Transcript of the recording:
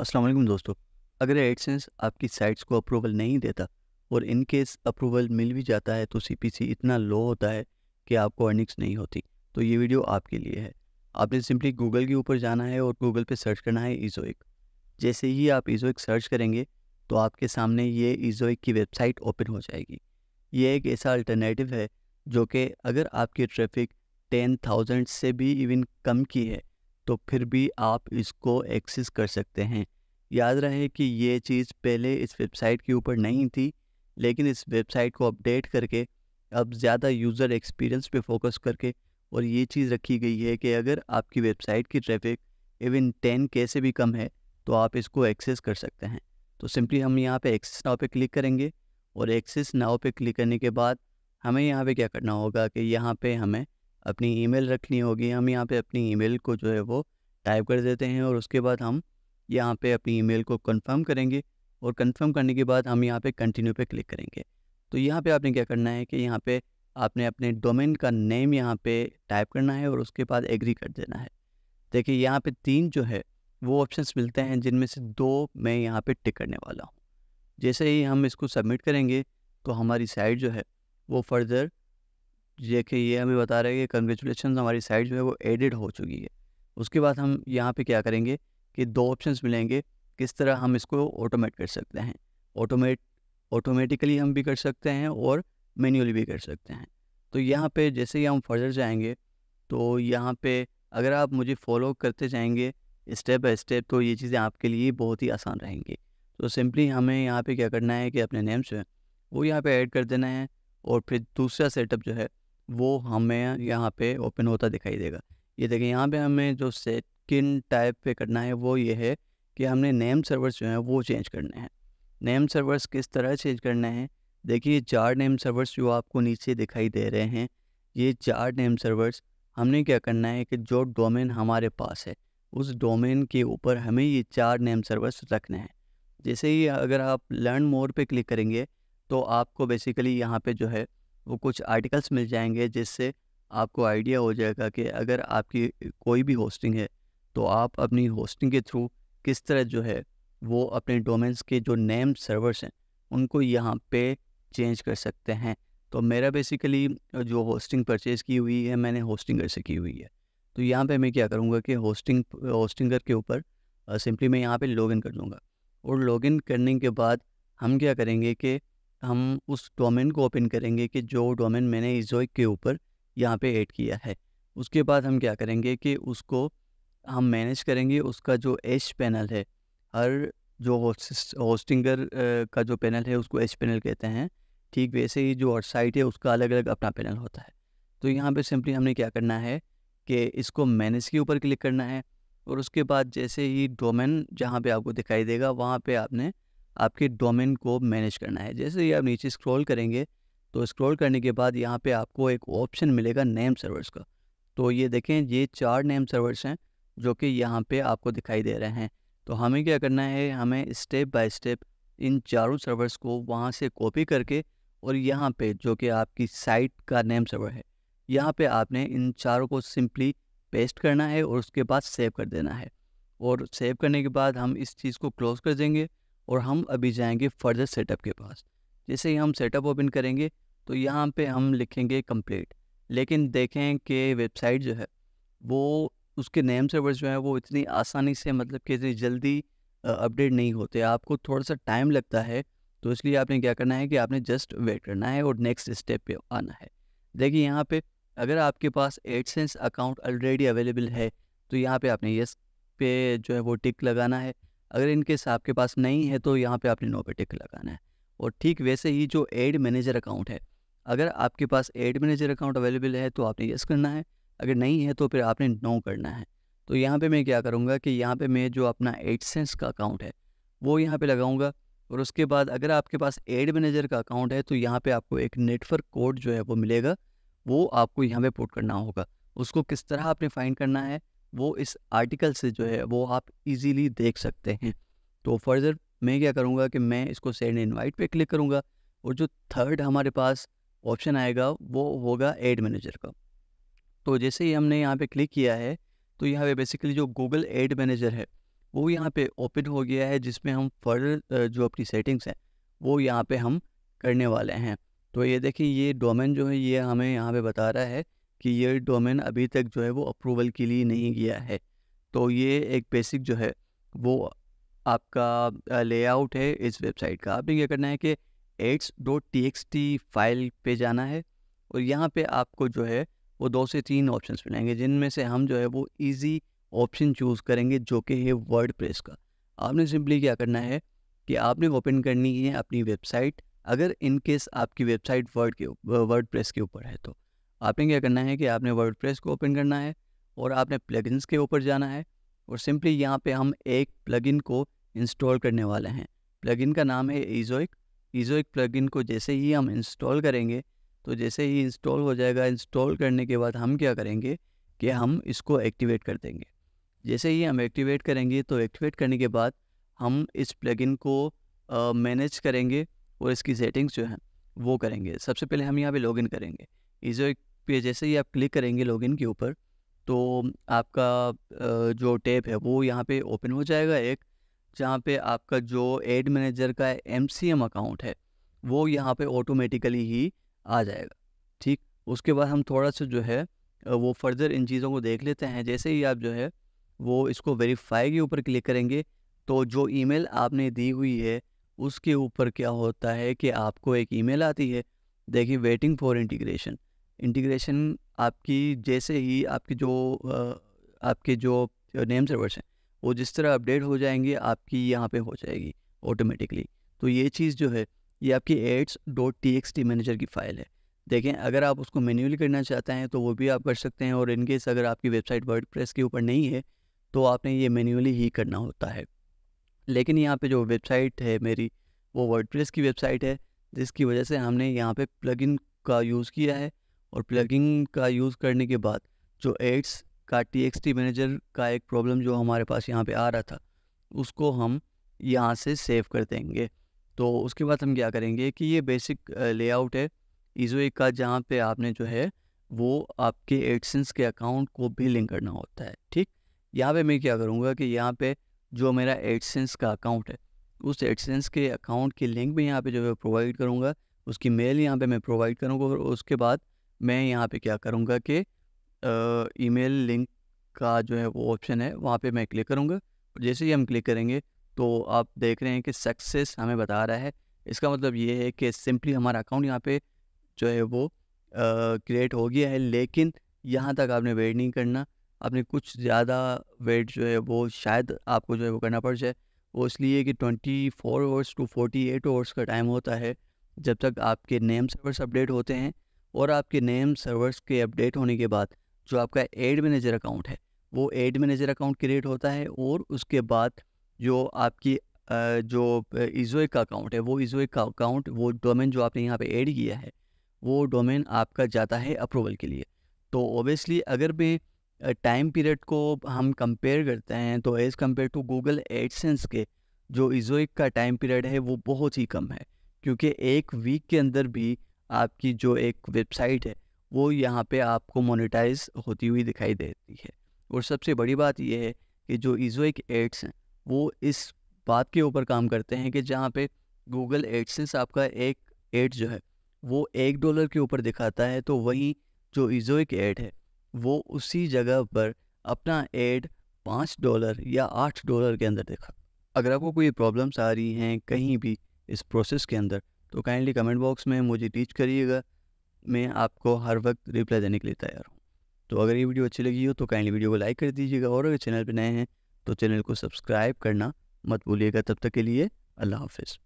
असलम दोस्तों अगर एडसेंस आपकी साइट्स को अप्रूवल नहीं देता और इन केस अप्रूवल मिल भी जाता है तो सीपीसी इतना लो होता है कि आपको अर्निंग्स नहीं होती तो ये वीडियो आपके लिए है आपने सिंपली गूगल के ऊपर जाना है और गूगल पे सर्च करना है ईजोइक जैसे ही आप ईजोइक सर्च करेंगे तो आपके सामने ये ईजोइक की वेबसाइट ओपन हो जाएगी ये एक ऐसा अल्टरनेटिव है जो कि अगर आपकी ट्रैफिक टेन थाउजेंड से भी इवन कम की है तो फिर भी आप इसको एक्सेस कर सकते हैं याद रहे कि ये चीज़ पहले इस वेबसाइट के ऊपर नहीं थी लेकिन इस वेबसाइट को अपडेट करके अब ज़्यादा यूज़र एक्सपीरियंस पे फोकस करके और ये चीज़ रखी गई है कि अगर आपकी वेबसाइट की ट्रैफिक इवन टेन के से भी कम है तो आप इसको एक्सेस कर सकते हैं तो सिंपली हम यहाँ पे एक्सेस नाव पे क्लिक करेंगे और एक्सेस नाव पे क्लिक करने के बाद हमें यहाँ पे क्या करना होगा कि यहाँ पे हमें अपनी ईमेल रखनी होगी हम यहाँ पे अपनी ईमेल को जो है वो टाइप कर देते हैं और उसके बाद हम यहाँ पे अपनी ईमेल को कंफर्म करेंगे और कंफर्म करने के बाद हम यहाँ पे कंटिन्यू पे क्लिक करेंगे तो यहाँ पे आपने क्या करना है कि यहाँ पे आपने अपने डोमेन का नेम यहाँ पे टाइप करना है और उसके बाद एग्री कर देना है देखिए यहाँ पे तीन जो है वो ऑप्शंस मिलते हैं जिनमें से दो मैं यहाँ पे टिक करने वाला हूँ जैसे ही हम इसको सबमिट करेंगे तो हमारी साइट जो है वो फर्दर ये कि ये हमें बता रहे हैं कि कंग्रेचुलेशन हमारी साइड जो है वो एडिड हो चुकी है उसके बाद हम यहाँ पे क्या करेंगे कि दो ऑप्शंस मिलेंगे किस तरह हम इसको ऑटोमेट कर सकते हैं ऑटोमेट ऑटोमेटिकली हम भी कर सकते हैं और मैन्युअली भी कर सकते हैं तो यहाँ पे जैसे ही हम फर्दर जाएंगे तो यहाँ पे अगर आप मुझे फॉलो करते जाएंगे स्टेप बाई स्टेप तो ये चीज़ें आपके लिए बहुत ही आसान रहेंगी तो सिंपली हमें यहाँ पर क्या करना है कि अपने नेम्स वो यहाँ पर ऐड कर देना है और फिर दूसरा सेटअप जो है वो हमें यहाँ पे ओपन होता दिखाई देगा ये देखिए यहाँ पे हमें जो सेट किन टाइप पे करना है वो ये है कि हमने नेम सर्वर्स जो हैं वो चेंज करने हैं नेम सर्वर्स किस तरह चेंज करना है देखिए चार नेम सर्वर्स जो आपको नीचे दिखाई दे रहे हैं ये चार नेम सर्वर्स हमने क्या करना है कि जो डोमेन हमारे पास है उस डोमेन के ऊपर हमें ये चार नेम सर्वर्स रखने हैं जैसे ही अगर आप लर्न मोर पे क्लिक करेंगे तो आपको बेसिकली यहाँ पे जो है वो कुछ आर्टिकल्स मिल जाएंगे जिससे आपको आइडिया हो जाएगा कि अगर आपकी कोई भी होस्टिंग है तो आप अपनी होस्टिंग के थ्रू किस तरह जो है वो अपने डोमेन्स के जो नेम सर्वर्स हैं उनको यहाँ पे चेंज कर सकते हैं तो मेरा बेसिकली जो होस्टिंग परचेज़ की हुई है मैंने होस्टिंगर से की हुई है तो यहाँ पे मैं क्या करूँगा कि होस्टिंग होस्टिंगर के ऊपर सिंपली मैं यहाँ पे लॉगिन कर दूँगा और लॉगिन करने के बाद हम क्या करेंगे कि हम उस डोमेन को ओपन करेंगे कि जो डोमेन मैंने इजोइक के ऊपर यहाँ पे ऐड किया है उसके बाद हम क्या करेंगे कि उसको हम मैनेज करेंगे उसका जो एच पैनल है हर जो होस्टिंगर का जो पैनल है उसको एच पैनल कहते हैं ठीक वैसे ही जो वेबसाइट है उसका अलग अलग अपना पैनल होता है तो यहाँ पे सिंपली हमने क्या करना है कि इसको मैनेज के ऊपर क्लिक करना है और उसके बाद जैसे ही डोमेन जहाँ पे आपको दिखाई देगा वहाँ पे आपने आपके डोमेन को मैनेज करना है जैसे ही आप नीचे स्क्रॉल करेंगे तो स्क्रॉल करने के बाद यहाँ पे आपको एक ऑप्शन मिलेगा नेम सर्वर्स का तो ये देखें ये चार नेम सर्वर्स हैं जो कि यहाँ पे आपको दिखाई दे रहे हैं तो हमें क्या करना है हमें स्टेप बाय स्टेप इन चारों सर्वर्स को वहाँ से कॉपी करके और यहाँ पे जो कि आपकी साइट का नेम सर्वर है यहाँ पे आपने इन चारों को सिंपली पेस्ट करना है और उसके बाद सेव कर देना है और सेव करने के बाद हम इस चीज़ को क्लोज कर देंगे और हम अभी जाएंगे फर्दर सेटअप के पास जैसे ही हम सेटअप ओपन करेंगे तो यहाँ पे हम लिखेंगे कंप्लीट लेकिन देखें कि वेबसाइट जो है वो उसके नेम सर्वर जो है वो इतनी आसानी से मतलब कि इतनी जल्दी अपडेट नहीं होते आपको थोड़ा सा टाइम लगता है तो इसलिए आपने क्या करना है कि आपने जस्ट वेट करना है और नेक्स्ट स्टेप पे आना है देखिए यहाँ पे अगर आपके पास एडसेंस अकाउंट ऑलरेडी अवेलेबल है तो यहाँ पे आपने यस पे जो है वो टिक लगाना है अगर इनकेस आपके पास नहीं है तो यहाँ पे आपने नो पे टिक लगाना है और ठीक वैसे ही जो एड मैनेजर अकाउंट है अगर आपके पास एड मैनेजर अकाउंट अवेलेबल है तो आपने यस करना है अगर नहीं है तो फिर आपने नो करना है तो यहाँ पे मैं क्या करूँगा कि यहाँ पे मैं जो अपना एडसेंस का अकाउंट है वो यहाँ पर लगाऊँगा और उसके बाद अगर आपके पास एड मैनेजर का अकाउंट है तो यहाँ पर आपको एक नेटवर्क कोड जो है वो मिलेगा वो आपको यहाँ पे पुट करना होगा उसको किस तरह आपने फाइंड करना है वो इस आर्टिकल से जो है वो आप इजीली देख सकते हैं तो फर्दर मैं क्या करूँगा कि मैं इसको सेंड इनवाइट पे क्लिक करूँगा और जो थर्ड हमारे पास ऑप्शन आएगा वो होगा एड मैनेजर का तो जैसे ही हमने यहाँ पे क्लिक किया है तो यहाँ पे बेसिकली जो गूगल एड मैनेजर है वो यहाँ पे ओपन हो गया है जिसमें हम फर्दर जो अपनी सेटिंग्स हैं वो यहाँ पे हम करने वाले हैं तो ये देखिए ये डोमेन जो है ये हमें यहाँ पे बता रहा है कि ये डोमेन अभी तक जो है वो अप्रूवल के लिए नहीं गया है तो ये एक बेसिक जो है वो आपका लेआउट है इस वेबसाइट का आपने क्या करना है कि ads dot T X T file पर जाना है और यहाँ पे आपको जो है वो दो से तीन ऑप्शंस मिलेंगे जिनमें से हम जो है वो इजी ऑप्शन चूज़ करेंगे जो कि है वर्ड प्रेस का आपने सिंपली क्या करना है कि आपने ओपन करनी है अपनी वेबसाइट अगर इनकेस आपकी वेबसाइट वर्ड के वर्ड प्रेस के ऊपर है तो आपने क्या करना है कि आपने वर्ड को ओपन करना है और आपने प्लगइन्स के ऊपर जाना है और सिंपली यहाँ पे हम एक प्लगइन को इंस्टॉल करने वाले हैं प्लगइन का नाम है ईजोइक ईजोइक प्लगइन को जैसे ही हम इंस्टॉल करेंगे तो जैसे ही इंस्टॉल हो जाएगा इंस्टॉल करने के बाद हम क्या करेंगे कि हम इसको एक्टिवेट कर देंगे जैसे ही हम एक्टिवेट करेंगे तो एक्टिवेट करने के बाद हम इस प्लगइन को मैनेज करेंगे और इसकी सेटिंग्स जो हैं वो करेंगे सबसे पहले हम यहाँ पे लॉगिन करेंगे इजो पे जैसे ही आप क्लिक करेंगे लॉगिन के ऊपर तो आपका जो टैब है वो यहाँ पे ओपन हो जाएगा एक जहाँ पे आपका जो एड मैनेजर का एम अकाउंट है वो यहाँ पे ऑटोमेटिकली ही आ जाएगा ठीक उसके बाद हम थोड़ा सा जो है वो फर्दर इन चीज़ों को देख लेते हैं जैसे ही आप जो है वो इसको वेरीफाई के ऊपर क्लिक करेंगे तो जो ईमेल आपने दी हुई है उसके ऊपर क्या होता है कि आपको एक ईमेल आती है देखिए वेटिंग फॉर इंटीग्रेशन इंटीग्रेशन आपकी जैसे ही आपकी जो आपके जो नेम सर्वर्स हैं वो जिस तरह अपडेट हो जाएंगे आपकी यहाँ पे हो जाएगी ऑटोमेटिकली तो ये चीज़ जो है ये आपकी ads dot T X T manager की फ़ाइल है देखें अगर आप उसको मैन्युअली करना चाहते हैं तो वो भी आप कर सकते हैं और इनकेस अगर आपकी वेबसाइट वर्ड प्रेस के ऊपर नहीं है तो आपने ये मैन्युअली ही करना होता है लेकिन यहाँ पे जो वेबसाइट है मेरी वो वर्ड की वेबसाइट है जिसकी वजह से हमने यहाँ पे प्लगइन का यूज़ किया है और प्लगिंग का यूज़ करने के बाद जो एड्स का टी मैनेजर का एक प्रॉब्लम जो हमारे पास यहाँ पे आ रहा था उसको हम यहाँ से सेव कर देंगे तो उसके बाद हम क्या करेंगे कि ये बेसिक लेआउट है ईजो का जहाँ पे आपने जो है वो आपके एडसेंस के अकाउंट को भी लिंक करना होता है ठीक यहाँ पे मैं क्या करूँगा कि यहाँ पे जो मेरा एडसेंस का अकाउंट है उस एडसेंस के अकाउंट की लिंक भी यहाँ पे जो है प्रोवाइड करूँगा उसकी मेल यहाँ पे मैं प्रोवाइड करूँगा और उसके बाद मैं यहाँ पे क्या करूँगा कि ईमेल लिंक का जो है वो ऑप्शन है वहाँ पे मैं क्लिक करूँगा जैसे ही हम क्लिक करेंगे तो आप देख रहे हैं कि सक्सेस हमें बता रहा है इसका मतलब ये है कि सिंपली हमारा अकाउंट यहाँ पे जो है वो क्रिएट हो गया है लेकिन यहाँ तक आपने वेट नहीं करना आपने कुछ ज़्यादा वेट जो है वो शायद आपको जो है वो करना पड़ जाए वो इसलिए कि twenty four hours to forty eight hours का टाइम होता है जब तक आपके नेम सर्वर्स अपडेट होते हैं और आपके नेम सर्वर्स के अपडेट होने के बाद जो आपका एड मैनेजर अकाउंट है वो एड मैनेजर अकाउंट क्रिएट होता है और उसके बाद जो आपकी जो ईजोए का अकाउंट है वो ईजोए का अकाउंट वो डोमेन जो आपने यहाँ पे ऐड किया है वो डोमेन आपका जाता है अप्रूवल के लिए तो ओबियसली अगर भी टाइम पीरियड को हम कंपेयर करते हैं तो as compare to Google AdSense के जो इजोइक का टाइम पीरियड है वो बहुत ही कम है क्योंकि एक वीक के अंदर भी आपकी जो एक वेबसाइट है वो यहाँ पे आपको मोनेटाइज होती हुई दिखाई देती है और सबसे बड़ी बात यह है कि जो ईजोइक एड्स हैं वो इस बात के ऊपर काम करते हैं कि जहाँ पे गूगल एडसेंस आपका एक एड जो है वो एक डॉलर के ऊपर दिखाता है तो वहीं जो ईजोइक एड है वो उसी जगह पर अपना एड पाँच डॉलर या आठ डॉलर के अंदर दिखा अगर आपको कोई प्रॉब्लम्स आ रही हैं कहीं भी इस प्रोसेस के अंदर तो काइंडली कमेंट बॉक्स में मुझे टीच करिएगा मैं आपको हर वक्त रिप्लाई देने के लिए तैयार हूँ तो अगर ये वीडियो अच्छी लगी हो तो काइंडली वीडियो को लाइक कर दीजिएगा और अगर चैनल पर नए हैं तो चैनल को सब्सक्राइब करना मत भूलिएगा तब तक के लिए अल्लाह हाफिज़